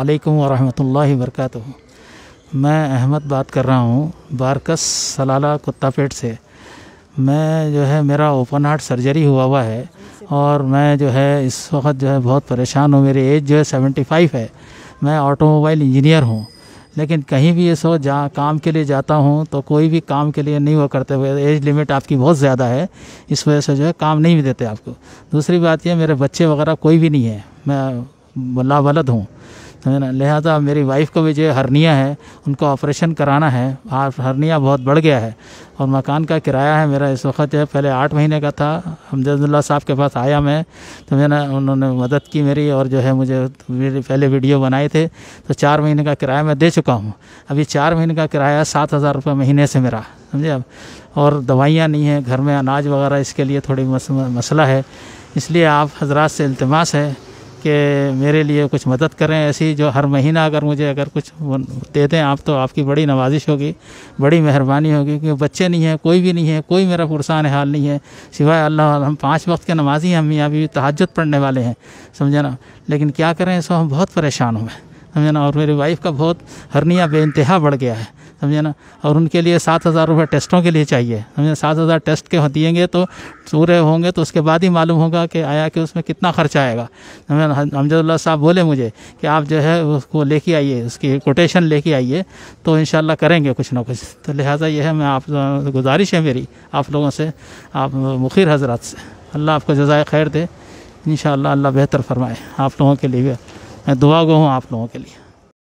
वालेकुम वरहमतुल्लाहि वरकatuh मैं अहमद बात कर रहा हूँ बारकस सलाला कुत्तापेट से मैं जो है मेरा ओपन हार्ट सर्जरी हुआ हुआ है और मैं जो है इस वक्त जो है बहुत परेशान हूँ मेरी एज जो है सेवेंटी फाइव है मैं ऑटोमोबाइल इंजीनियर हूँ लेकिन कहीं भी इस वक्त जहाँ काम के लिए जाता हूँ तो कोई भी काम के लिए नहीं वो करते हुए एज लिमिट आपकी बहुत ज़्यादा है इस वजह से जो है काम नहीं देते आपको दूसरी बात यह मेरे बच्चे वगैरह कोई भी नहीं है मैं लावलद हूँ समझे ना लिहाजा मेरी वाइफ को भी जो हरनिया है उनको ऑपरेशन कराना है हरनिया बहुत बढ़ गया है और मकान का किराया है मेरा इस वक्त है पहले आठ महीने का था हमजदुल्ला साहब के पास आया मैं तो मैंने उन्होंने मदद की मेरी और जो है मुझे पहले वीडियो बनाए थे तो चार महीने का किराया मैं दे चुका हूँ अभी चार महीने का किराया सात हज़ार रुपये महीने से मेरा समझे अब और दवाइयाँ नहीं हैं घर में अनाज वगैरह इसके लिए थोड़ी मसला है इसलिए आप हजरात से अल्तमास है कि मेरे लिए कुछ मदद करें ऐसी जो हर महीना अगर मुझे अगर कुछ दे दें आप तो आपकी बड़ी नवाजिश होगी बड़ी मेहरबानी होगी क्योंकि बच्चे नहीं हैं कोई भी नहीं है कोई मेरा पुरसान हाल नहीं है सिवाय अल्लाह हम पाँच वक्त के नमाजी हम यहाँ भी तहजद पढ़ने वाले हैं समझे ना लेकिन क्या करें सो हम बहुत परेशान हुए समझे ना और मेरी वाइफ का बहुत हरनिया बेानतहा बढ़ गया है समझे ना और उनके लिए सात हज़ार रुपये टेस्टों के लिए चाहिए समझे सात हज़ार टेस्ट के दिएंगे तो पूरे होंगे तो उसके बाद ही मालूम होगा कि आया कि उसमें कितना खर्चा आएगा समझे हमजदुल्ला साहब बोले मुझे कि आप जो है उसको लेके आइए उसकी कोटेशन लेके आइए तो इन करेंगे कुछ ना कुछ तो लिहाजा यह है मैं आप गुजारिश है मेरी आप लोगों से आप मुखिर हजरात से अल्लाह आपको जजाय खैर दे इन अल्लाह बेहतर फरमाए आप लोगों के लिए मैं दुआ गो हूँ आप लोगों के लिए